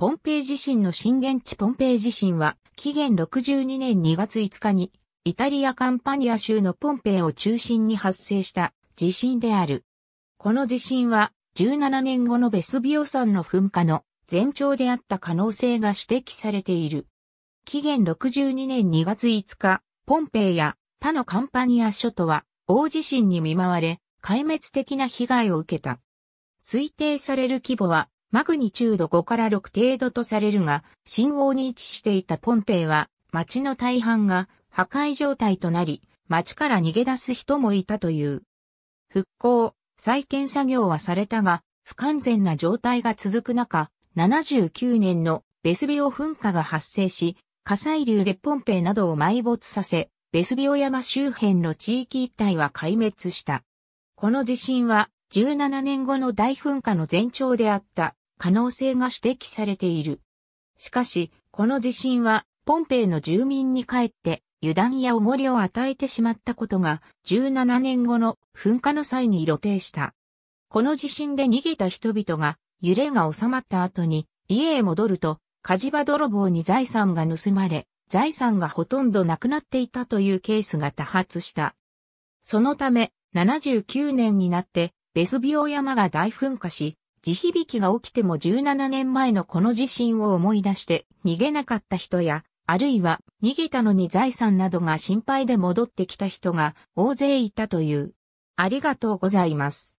ポンペイ地震の震源地ポンペイ地震は、紀元62年2月5日に、イタリアカンパニア州のポンペイを中心に発生した地震である。この地震は、17年後のベスビオ山の噴火の前兆であった可能性が指摘されている。紀元62年2月5日、ポンペイや他のカンパニア諸島は大地震に見舞われ、壊滅的な被害を受けた。推定される規模はマグニチュード5から6程度とされるが、新王に位置していたポンペイは、町の大半が破壊状態となり、町から逃げ出す人もいたという。復興、再建作業はされたが、不完全な状態が続く中、79年のベスビオ噴火が発生し、火砕流でポンペイなどを埋没させ、ベスビオ山周辺の地域一帯は壊滅した。この地震は17年後の大噴火の前兆であった。可能性が指摘されている。しかし、この地震は、ポンペイの住民に帰って、油断や重りを与えてしまったことが、17年後の噴火の際に露呈した。この地震で逃げた人々が、揺れが収まった後に、家へ戻ると、火事場泥棒に財産が盗まれ、財産がほとんどなくなっていたというケースが多発した。そのため、79年になって、ベスビオ山が大噴火し、地響きが起きても17年前のこの地震を思い出して逃げなかった人や、あるいは逃げたのに財産などが心配で戻ってきた人が大勢いたという。ありがとうございます。